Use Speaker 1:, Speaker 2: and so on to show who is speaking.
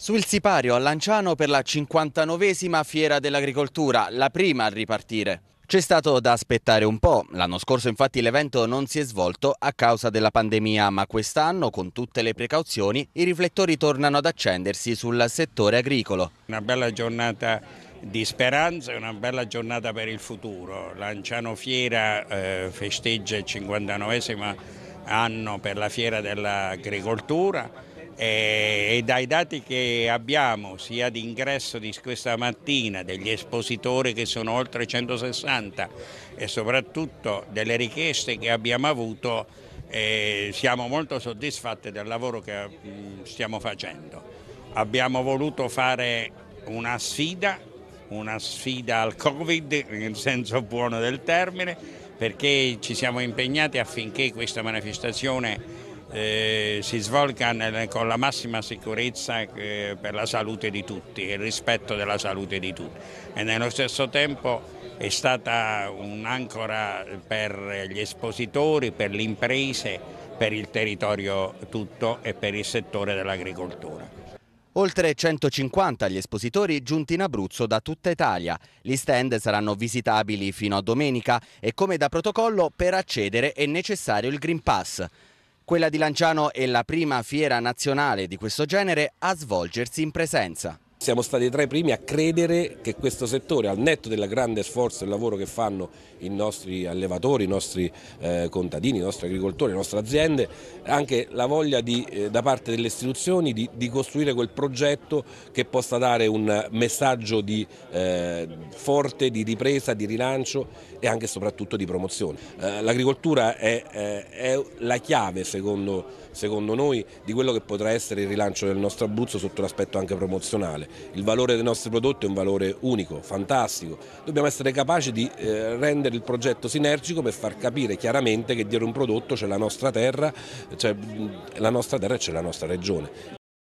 Speaker 1: Sul sipario a Lanciano per la 59esima Fiera dell'Agricoltura, la prima a ripartire. C'è stato da aspettare un po', l'anno scorso infatti l'evento non si è svolto a causa della pandemia, ma quest'anno con tutte le precauzioni i riflettori tornano ad accendersi
Speaker 2: sul settore agricolo. Una bella giornata di speranza e una bella giornata per il futuro. Lanciano Fiera eh, festeggia il 59 anno per la Fiera dell'Agricoltura eh, e dai dati che abbiamo sia d'ingresso di questa mattina, degli espositori che sono oltre 160 e soprattutto delle richieste che abbiamo avuto eh, siamo molto soddisfatti del lavoro che mh, mm, stiamo facendo. Abbiamo voluto fare una sfida, una sfida al Covid nel senso buono del termine perché ci siamo impegnati affinché questa manifestazione eh, si svolga nel, con la massima sicurezza eh, per la salute di tutti, il rispetto della salute di tutti e nello stesso tempo è stata un'ancora per gli espositori, per le imprese, per il territorio tutto e per il settore dell'agricoltura.
Speaker 1: Oltre 150 gli espositori giunti in Abruzzo da tutta Italia. Gli stand saranno visitabili fino a domenica e come da protocollo per accedere è necessario il Green Pass. Quella di Lanciano è la prima fiera nazionale di questo genere a
Speaker 3: svolgersi in presenza. Siamo stati tra i primi a credere che questo settore, al netto del grande sforzo e lavoro che fanno i nostri allevatori, i nostri eh, contadini, i nostri agricoltori, le nostre aziende, anche la voglia di, eh, da parte delle istituzioni di, di, costruire quel progetto che possa dare un messaggio di, eh, forte di ripresa, di rilancio e anche e soprattutto di promozione. Eh, l'agricoltura è, è, la chiave, secondo, secondo noi, di quello che potrà essere il rilancio del nostro Abruzzo sotto l'aspetto anche promozionale. Il valore dei nostri prodotti è un valore unico, fantastico. Dobbiamo essere capaci di eh, rendere il progetto sinergico per far capire chiaramente che dietro un prodotto c'è la nostra terra, c'è cioè, la nostra terra e c'è la nostra regione.